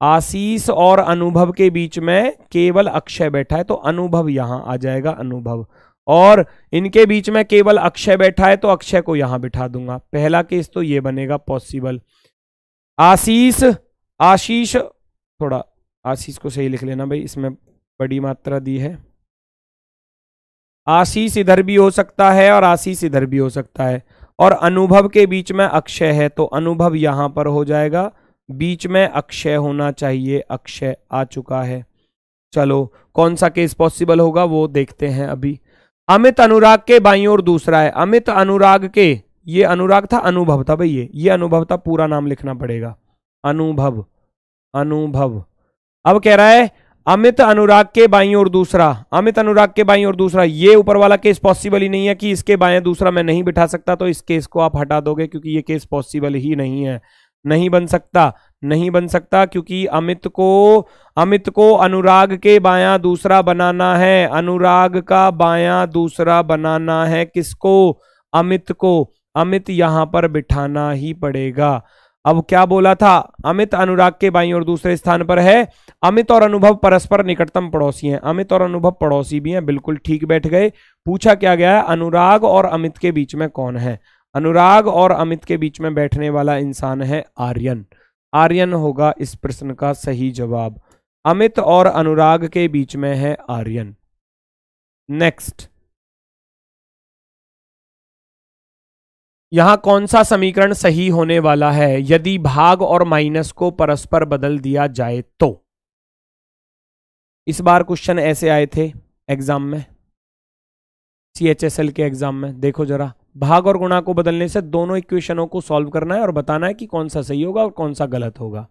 आशीष और अनुभव के बीच में केवल अक्षय बैठा है तो अनुभव यहां आ जाएगा अनुभव और इनके बीच में केवल अक्षय बैठा है तो अक्षय को यहां बिठा दूंगा पहला केस तो ये बनेगा पॉसिबल आशीष आशीष थोड़ा आशीष को सही लिख लेना भाई इसमें बड़ी मात्रा दी है आशीष इधर भी हो सकता है और आशीष इधर भी हो सकता है और अनुभव के बीच में अक्षय है तो अनुभव यहां पर हो जाएगा बीच में अक्षय होना चाहिए अक्षय आ चुका है चलो कौन सा केस पॉसिबल होगा वो देखते हैं अभी अमित अनुराग के बाई और दूसरा है अमित अनुराग के ये अनुराग था अनुभव था भाई ये ये अनुभव था पूरा नाम लिखना पड़ेगा अनुभव अनुभव अब कह रहा है अमित अनुराग के बाई और दूसरा अमित अनुराग के बाई और दूसरा ये ऊपर वाला केस पॉसिबल ही नहीं है कि इसके बाएं दूसरा मैं नहीं बिठा सकता तो इस केस को आप हटा दोगे क्योंकि ये केस पॉसिबल ही नहीं है नहीं बन सकता नहीं बन सकता क्योंकि अमित को अमित को अनुराग के बाया दूसरा बनाना है अनुराग का बाया दूसरा बनाना है किसको अमित को अमित यहां पर बिठाना ही पड़ेगा अब क्या बोला था अमित अनुराग के बाई और दूसरे स्थान पर है अमित और अनुभव परस्पर निकटतम पड़ोसी हैं अमित और अनुभव पड़ोसी भी हैं बिल्कुल ठीक बैठ गए पूछा क्या गया है अनुराग और अमित के बीच में कौन है अनुराग और अमित के बीच में बैठने वाला इंसान है आर्यन आर्यन होगा इस प्रश्न का सही जवाब अमित और अनुराग के बीच में है आर्यन नेक्स्ट यहां कौन सा समीकरण सही होने वाला है यदि भाग और माइनस को परस्पर बदल दिया जाए तो इस बार क्वेश्चन ऐसे आए थे एग्जाम में सी एच एस एल के एग्जाम में देखो जरा भाग और गुणा को बदलने से दोनों इक्वेशनों को सॉल्व करना है और बताना है कि कौन सा सही होगा और कौन सा गलत होगा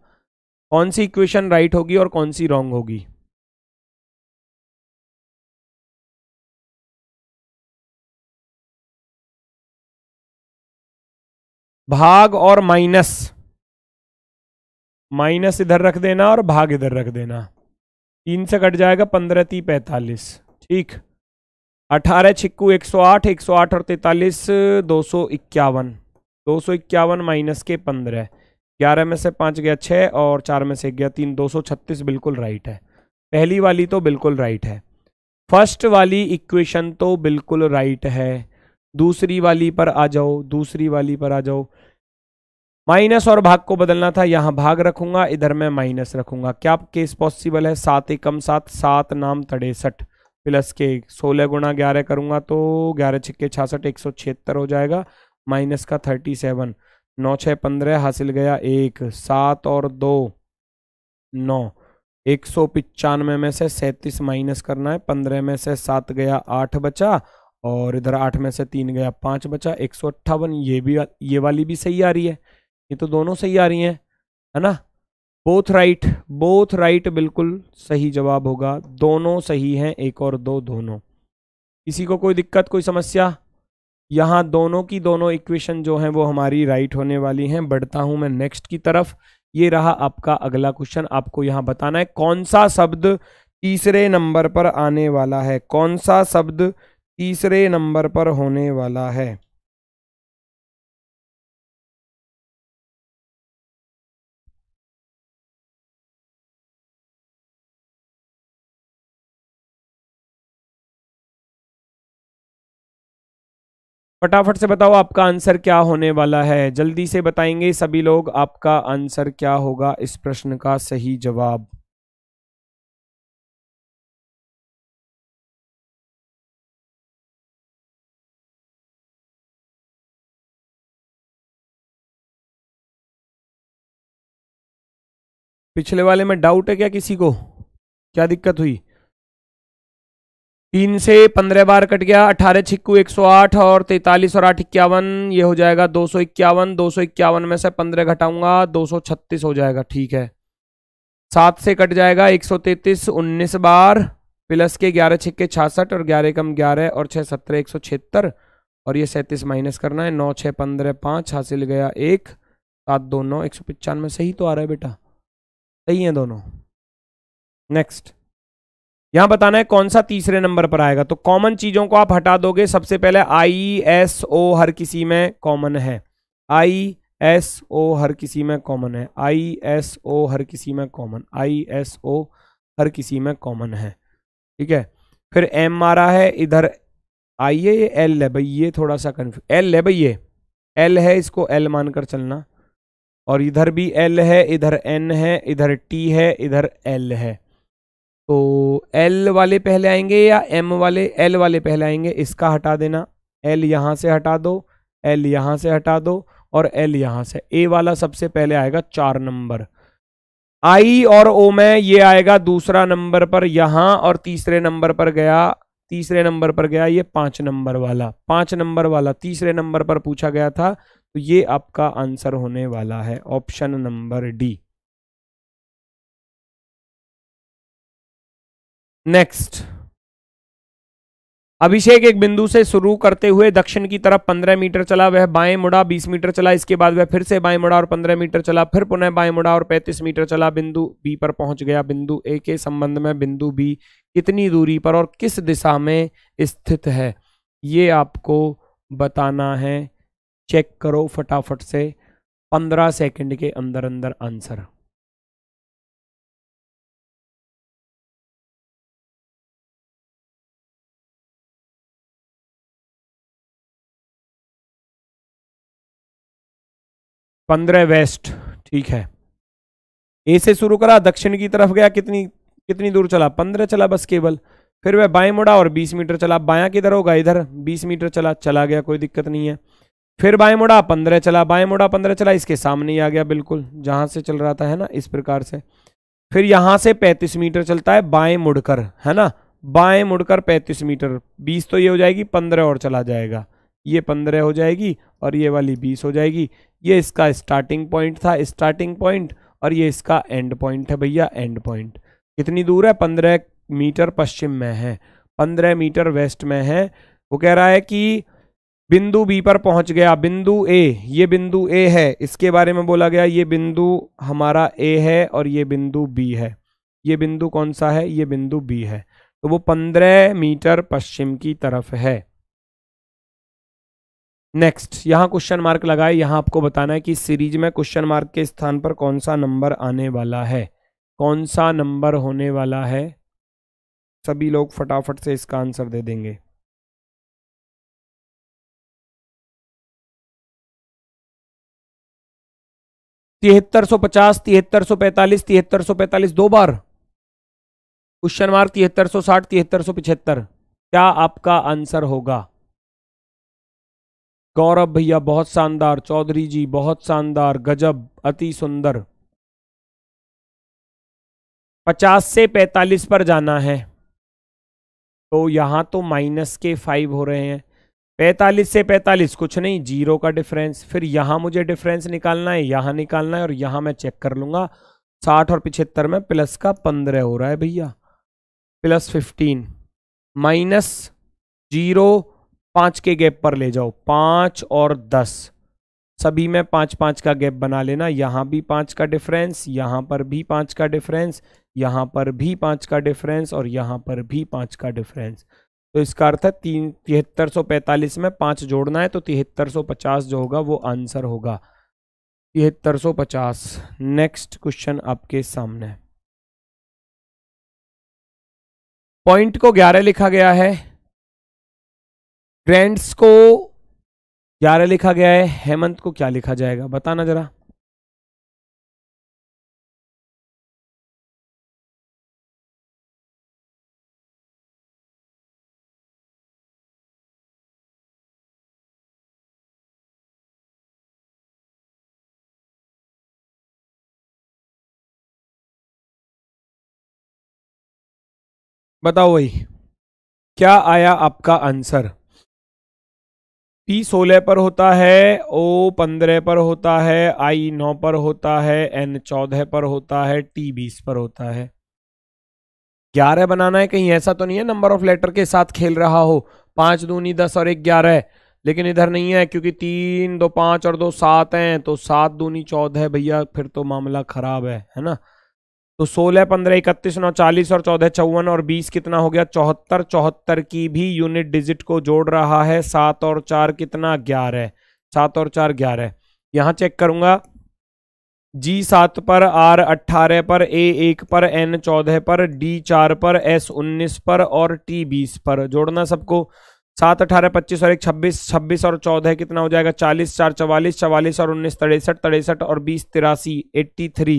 कौन सी इक्वेशन राइट होगी और कौन सी रॉन्ग होगी भाग और माइनस माइनस इधर रख देना और भाग इधर रख देना तीन से कट जाएगा पंद्रह ती पैंतालीस ठीक अठारह छिक्कू एक सौ आठ एक सौ आठ और तैतालीस दो सौ इक्यावन दो सौ इक्यावन माइनस के पंद्रह ग्यारह में से पाँच गया छः और चार में से गया तीन दो सौ छत्तीस बिल्कुल राइट है पहली वाली तो बिल्कुल राइट है फर्स्ट वाली इक्वेशन तो बिल्कुल राइट है दूसरी वाली पर आ जाओ दूसरी वाली पर आ जाओ माइनस और भाग को बदलना था यहां भाग रखूंगा इधर मैं माइनस रखूंगा क्या केस पॉसिबल है सात एकम सात सात नाम तड़ेसठ प्लस के सोलह गुणा ग्यारह करूंगा तो ग्यारह छिक्के छियासठ एक सौ छिहत्तर हो जाएगा माइनस का थर्टी सेवन नौ छः पंद्रह हासिल गया एक सात और दो नौ एक सौ पचानवे में से सैंतीस माइनस करना है पंद्रह में से सात गया आठ बचा और इधर आठ में से तीन गया पाँच बचा एक सौ अट्ठावन ये भी ये वाली भी सही आ रही है ये तो दोनों सही आ रही हैं है ना बोथ राइट बोथ राइट बिल्कुल सही जवाब होगा दोनों सही हैं एक और दो दोनों किसी को कोई दिक्कत कोई समस्या यहाँ दोनों की दोनों इक्वेशन जो हैं वो हमारी राइट होने वाली हैं बढ़ता हूँ मैं नेक्स्ट की तरफ ये रहा आपका अगला क्वेश्चन आपको यहाँ बताना है कौन सा शब्द तीसरे नंबर पर आने वाला है कौन सा शब्द तीसरे नंबर पर होने वाला है फटाफट से बताओ आपका आंसर क्या होने वाला है जल्दी से बताएंगे सभी लोग आपका आंसर क्या होगा इस प्रश्न का सही जवाब पिछले वाले में डाउट है क्या किसी को क्या दिक्कत हुई तीन से पंद्रह बार कट गया अठारह छिक्कू एक सौ आठ और तैतालीस और आठ इक्यावन ये हो जाएगा दो सौ इक्यावन दो सौ इक्यावन में से पंद्रह घटाऊंगा दो सौ छत्तीस हो जाएगा ठीक है सात से कट जाएगा एक सौ तैतीस उन्नीस बार प्लस के ग्यारह छिक्के छियासठ और ग्यारह कम ग्यारह और छः सत्रह एक सौ छिहत्तर और ये सैंतीस माइनस करना है नौ छः पंद्रह पाँच हासिल गया एक सात दो नौ एक सौ पचानवे सही तो आ रहा है बेटा सही है दोनों नेक्स्ट यहां बताना है कौन सा तीसरे नंबर पर आएगा तो कॉमन चीजों को आप हटा दोगे सबसे पहले आई एस ओ हर किसी में कॉमन है आई एस ओ हर किसी में कॉमन है आई एस ओ हर किसी में कॉमन आई एस ओ हर किसी में कॉमन है ठीक है फिर एम आ रहा है इधर आई है ये एल है भाई ये थोड़ा सा कन्फ्यू एल है भाई ये एल है इसको एल मानकर चलना और इधर भी एल है इधर एन है इधर टी है इधर एल है तो एल वाले पहले आएंगे या एम वाले एल वाले पहले आएंगे इसका हटा देना एल यहाँ से हटा दो एल यहाँ से हटा दो और एल यहाँ से ए वाला सबसे पहले आएगा चार नंबर आई और ओ में ये आएगा दूसरा नंबर पर यहाँ और तीसरे नंबर पर गया तीसरे नंबर पर गया ये पाँच नंबर वाला पाँच नंबर वाला तीसरे नंबर पर पूछा गया था तो ये आपका आंसर होने वाला है option number D next Abhishek एक बिंदु से शुरू करते हुए दक्षिण की तरफ 15 मीटर चला वह बाएं मुड़ा 20 मीटर चला इसके बाद वह फिर से बाएं मुड़ा और 15 मीटर चला फिर पुनः बाएं मुड़ा और 35 मीटर चला बिंदु बी पर पहुंच गया बिंदु ए के संबंध में बिंदु बी कितनी दूरी पर और किस दिशा में स्थित है ये आपको बताना है चेक करो फटाफट से पंद्रह सेकंड के अंदर अंदर आंसर पंद्रह वेस्ट ठीक है ए से शुरू करा दक्षिण की तरफ गया कितनी कितनी दूर चला पंद्रह चला बस केवल फिर वह बाएं मुड़ा और बीस मीटर चला बायां किधर होगा इधर बीस मीटर चला चला गया कोई दिक्कत नहीं है फिर बाएं मुड़ा पंद्रह चला बाएं मुड़ा पंद्रह चला इसके सामने ही आ गया बिल्कुल जहां से चल रहा था है ना इस प्रकार से फिर यहां से पैंतीस मीटर चलता है बाएं मुड़कर है ना बाएं मुड़कर पैंतीस मीटर बीस तो ये हो जाएगी पंद्रह और चला जाएगा ये पंद्रह हो जाएगी और ये वाली बीस हो जाएगी ये इसका स्टार्टिंग पॉइंट था स्टार्टिंग पॉइंट और ये इसका एंड पॉइंट है भैया एंड पॉइंट कितनी दूर है पंद्रह मीटर पश्चिम में है पंद्रह मीटर वेस्ट में है वो कह रहा है कि बिंदु बी पर पहुंच गया बिंदु ए ये बिंदु ए है इसके बारे में बोला गया ये बिंदु हमारा ए है और ये बिंदु बी है ये बिंदु कौन सा है ये बिंदु बी है तो वो पंद्रह मीटर पश्चिम की तरफ है नेक्स्ट यहाँ क्वेश्चन मार्क लगाए यहाँ आपको बताना है कि सीरीज में क्वेश्चन मार्क के स्थान पर कौन सा नंबर आने वाला है कौन सा नंबर होने वाला है सभी लोग फटाफट से इसका आंसर दे देंगे तिहत्तर सौ पचास तिहत्तर सौ पैंतालीस तिहत्तर सौ पैंतालीस दो बार क्वेश्चन मार्क तिहत्तर सौ साठ तिहत्तर सौ पिछहत्तर क्या आपका आंसर होगा गौरव भैया बहुत शानदार चौधरी जी बहुत शानदार गजब अति सुंदर पचास से पैंतालीस पर जाना है तो यहां तो माइनस के फाइव हो रहे हैं पैंतालीस से पैंतालीस कुछ नहीं जीरो का डिफरेंस फिर यहाँ मुझे डिफरेंस निकालना है यहाँ निकालना है और यहाँ मैं चेक कर लूँगा साठ और पिछहत्तर में प्लस का पंद्रह हो रहा है भैया प्लस फिफ्टीन माइनस जीरो पाँच के गैप पर ले जाओ पाँच और दस सभी में पाँच पाँच का गैप बना लेना यहाँ भी पाँच का डिफरेंस यहाँ पर भी पाँच का डिफरेंस यहाँ पर भी पाँच का डिफरेंस और यहाँ पर भी पाँच का डिफरेंस तो इसका अर्थ है तीन तिहत्तर सौ पैंतालीस में पाँच जोड़ना है तो तिहत्तर सौ पचास जो होगा वो आंसर होगा तिहत्तर सौ पचास नेक्स्ट क्वेश्चन आपके सामने पॉइंट को ग्यारह लिखा गया है ग्रैंड्स को ग्यारह लिखा गया है हेमंत को क्या लिखा जाएगा बताना जरा बताओ भाई क्या आया आपका आंसर पी सोलह पर होता है ओ पंद्रह पर होता है आई नौ पर होता है एन चौदह पर होता है टी बीस पर होता है ग्यारह बनाना है कहीं ऐसा तो नहीं है नंबर ऑफ लेटर के साथ खेल रहा हो पांच दूनी दस और एक ग्यारह लेकिन इधर नहीं है क्योंकि तीन दो पांच और दो सात हैं तो सात दूनी चौदह भैया फिर तो मामला खराब है है ना तो सोलह पंद्रह इकतीस नौ चालीस और चौदह चौवन और बीस कितना हो गया चौहत्तर चौहत्तर की भी यूनिट डिजिट को जोड़ रहा है सात और चार कितना ग्यारह सात और चार ग्यारह यहाँ चेक करूंगा जी सात पर आर अट्ठारह पर ए एक पर एन चौदह पर डी चार पर एस उन्नीस पर और टी बीस पर जोड़ना सबको सात अठारह पच्चीस और एक छब्बीस छब्बीस और चौदह कितना हो जाएगा चालीस चार चवालीस चवालीस और उन्नीस तिरसठ तिरसठ और बीस तिरासी एट्टी थ्री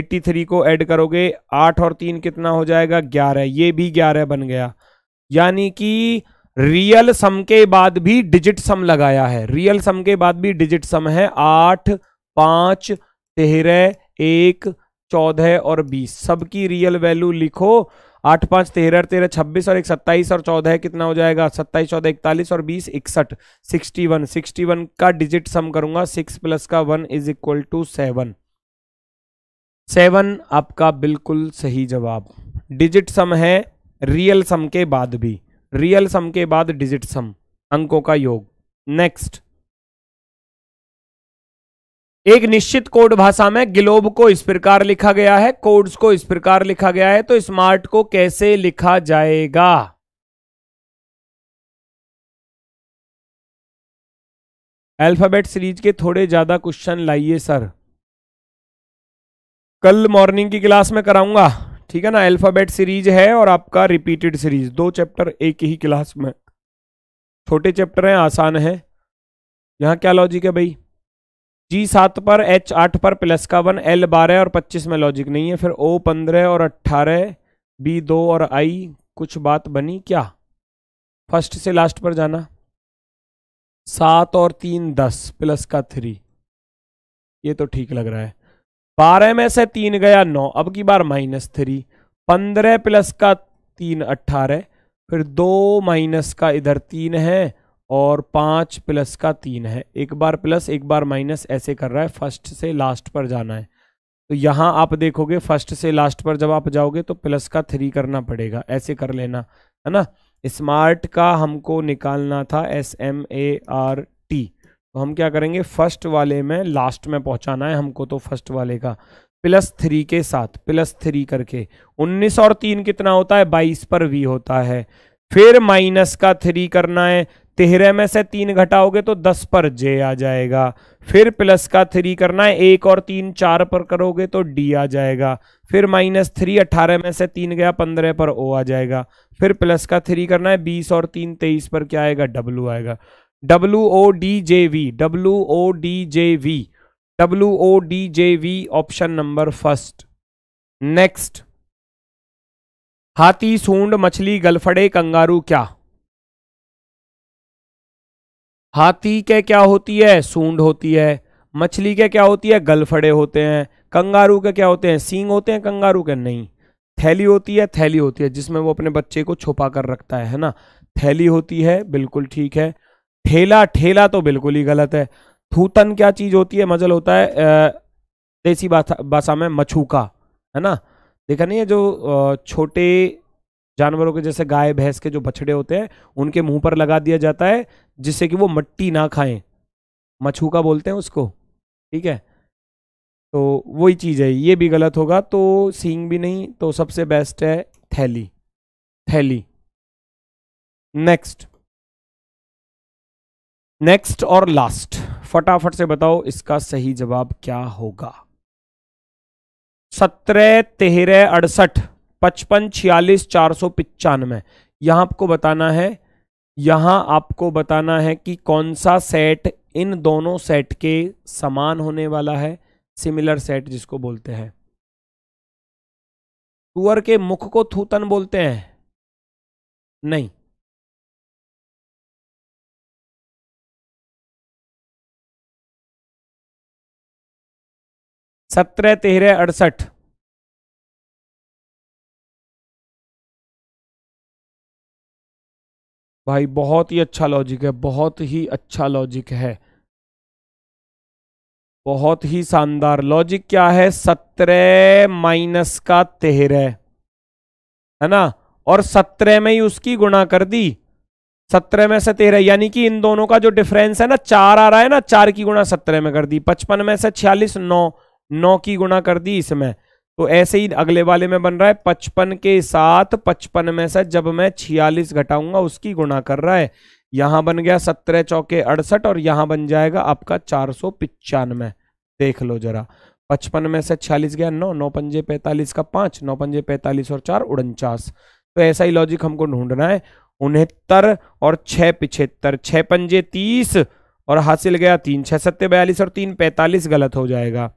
एट्टी थ्री को ऐड करोगे आठ और तीन कितना हो जाएगा ग्यारह ये भी ग्यारह बन गया यानी कि रियल सम के बाद भी डिजिट सम लगाया है रियल सम के बाद भी डिजिट सम है आठ पांच तेरह एक चौदह और बीस सबकी रियल वैल्यू लिखो आठ पाँच तेरह तेरह छब्बीस और एक सत्ताईस और चौदह कितना हो जाएगा सत्ताईस चौदह इकतालीस और बीस इकसठ सिक्सटी वन सिक्सटी वन का डिजिट सम करूंगा सिक्स प्लस का one is equal to seven seven आपका बिल्कुल सही जवाब डिजिट सम है रियल सम के बाद भी रियल सम के बाद डिजिट सम अंकों का योग नेक्स्ट एक निश्चित कोड भाषा में ग्लोब को इस प्रकार लिखा गया है कोड्स को इस प्रकार लिखा गया है तो स्मार्ट को कैसे लिखा जाएगा अल्फाबेट सीरीज के थोड़े ज्यादा क्वेश्चन लाइए सर कल मॉर्निंग की क्लास में कराऊंगा ठीक है ना अल्फाबेट सीरीज है और आपका रिपीटेड सीरीज दो चैप्टर एक ही क्लास में छोटे चैप्टर हैं आसान है यहां क्या लॉजिक है भाई जी सात पर एच आठ पर प्लस का वन एल बारह और पच्चीस में लॉजिक नहीं है फिर ओ पंद्रह और अट्ठारह बी दो और आई कुछ बात बनी क्या फर्स्ट से लास्ट पर जाना सात और तीन दस प्लस का थ्री ये तो ठीक लग रहा है बारह में से तीन गया नौ अब की बार माइनस थ्री पंद्रह प्लस का तीन अट्ठारह फिर दो माइनस का इधर तीन है और पाँच प्लस का तीन है एक बार प्लस एक बार माइनस ऐसे कर रहा है फर्स्ट से लास्ट पर जाना है तो यहाँ आप देखोगे फर्स्ट से लास्ट पर जब आप जाओगे तो प्लस का थ्री करना पड़ेगा ऐसे कर लेना है ना स्मार्ट का हमको निकालना था S M A R T तो हम क्या करेंगे फर्स्ट वाले में लास्ट में पहुंचाना है हमको तो फर्स्ट वाले का प्लस थ्री के साथ प्लस थ्री करके उन्नीस और तीन कितना होता है बाईस पर वी होता है फिर माइनस का थ्री करना है तेरह में से तीन घटाओगे तो दस पर जे आ जाएगा फिर प्लस का थ्री करना है एक और तीन चार पर करोगे तो डी आ जाएगा फिर माइनस थ्री अट्ठारह में से तीन गया पंद्रह पर ओ आ जाएगा फिर प्लस का थ्री करना है बीस और तीन तेईस पर क्या आएगा डब्लू आएगा W O D J V W O D J V W O D J V option number first next हाथी सूंड मछली गलफड़े कंगारू क्या हाथी के क्या होती है सूंड होती है मछली के क्या होती है गलफड़े होते हैं कंगारू के क्या होते हैं सींग होते हैं कंगारू के नहीं थैली होती है थैली होती है जिसमें वो अपने बच्चे को छुपा कर रखता है है ना थैली होती है बिल्कुल ठीक है ठेला ठेला तो बिल्कुल ही गलत है थूतन क्या चीज होती है मजल होता है देसी भाषा में मछूका है ना देखा नहीं है जो छोटे जानवरों के जैसे गाय भैंस के जो बछड़े होते हैं उनके मुंह पर लगा दिया जाता है जिससे कि वो मट्टी ना खाएं का बोलते हैं उसको ठीक है तो वही चीज़ है ये भी गलत होगा तो सींग भी नहीं तो सबसे बेस्ट है थैली थैली नेक्स्ट नेक्स्ट और लास्ट फटाफट से बताओ इसका सही जवाब क्या होगा सत्रह तेरह अड़सठ पचपन छियालीस चार सौ पिचानवे यहाँ आपको बताना है यहाँ आपको बताना है कि कौन सा सेट इन दोनों सेट के समान होने वाला है सिमिलर सेट जिसको बोलते हैं टूअर के मुख को थूतन बोलते हैं नहीं सत्रह तेरह अड़सठ भाई बहुत ही अच्छा लॉजिक है बहुत ही अच्छा लॉजिक है बहुत ही शानदार लॉजिक क्या है सत्रह माइनस का तेरह है ना और सत्रह में ही उसकी गुणा कर दी सत्रह में से तेरह यानी कि इन दोनों का जो डिफरेंस है ना चार आ रहा है ना चार की गुणा सत्रह में कर दी पचपन में से छियालीस नौ नौ की गुणा कर दी इसमें तो ऐसे ही अगले वाले में बन रहा है पचपन के साथ पचपन में से जब मैं छियालीस घटाऊंगा उसकी गुणा कर रहा है यहां बन गया सत्रह चौके अड़सठ और यहां बन जाएगा आपका चार सौ पिचानवे देख लो जरा पचपन में से छियालीस गया नौ नौ पंजे पैंतालीस का पांच नौ पंजे पैंतालीस और चार उनचास तो ऐसा ही लॉजिक हमको ढूंढना है उनहत्तर और छह पिछहत्तर छह पंजे तीस और हासिल गया तीन छह सत्ते बयालीस और तीन पैंतालीस गलत हो जाएगा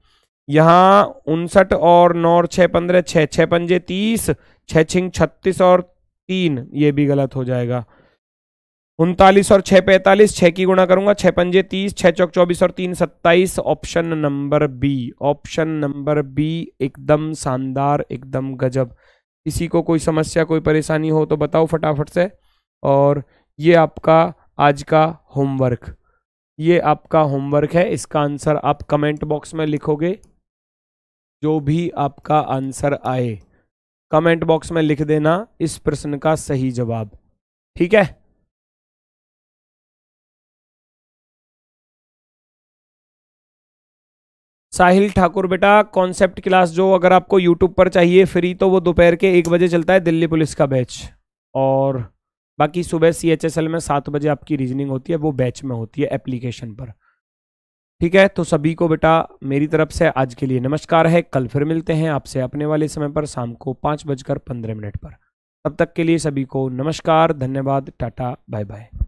यहाँ उनसठ और नौ और छः पंद्रह छः छः पंजे तीस छः छिंग छत्तीस और तीन ये भी गलत हो जाएगा उनतालीस और छः पैंतालीस छः की गुणा करूंगा छः पंजे तीस छः चौक चौबीस और तीन सत्ताईस option number B option number B एकदम शानदार एकदम गजब किसी को कोई समस्या कोई परेशानी हो तो बताओ फटाफट से और ये आपका आज का होमवर्क ये आपका होमवर्क है इसका आंसर आप कमेंट बॉक्स में लिखोगे जो भी आपका आंसर आए कमेंट बॉक्स में लिख देना इस प्रश्न का सही जवाब ठीक है साहिल ठाकुर बेटा कॉन्सेप्ट क्लास जो अगर आपको यूट्यूब पर चाहिए फ्री तो वो दोपहर के एक बजे चलता है दिल्ली पुलिस का बैच और बाकी सुबह सी एच एस एल में सात बजे आपकी रीजनिंग होती है वो बैच में होती है एप्लीकेशन पर ठीक है तो सभी को बेटा मेरी तरफ से आज के लिए नमस्कार है कल फिर मिलते हैं आपसे अपने वाले समय पर शाम को पाँच बजकर पंद्रह मिनट पर तब तक के लिए सभी को नमस्कार धन्यवाद टाटा बाय बाय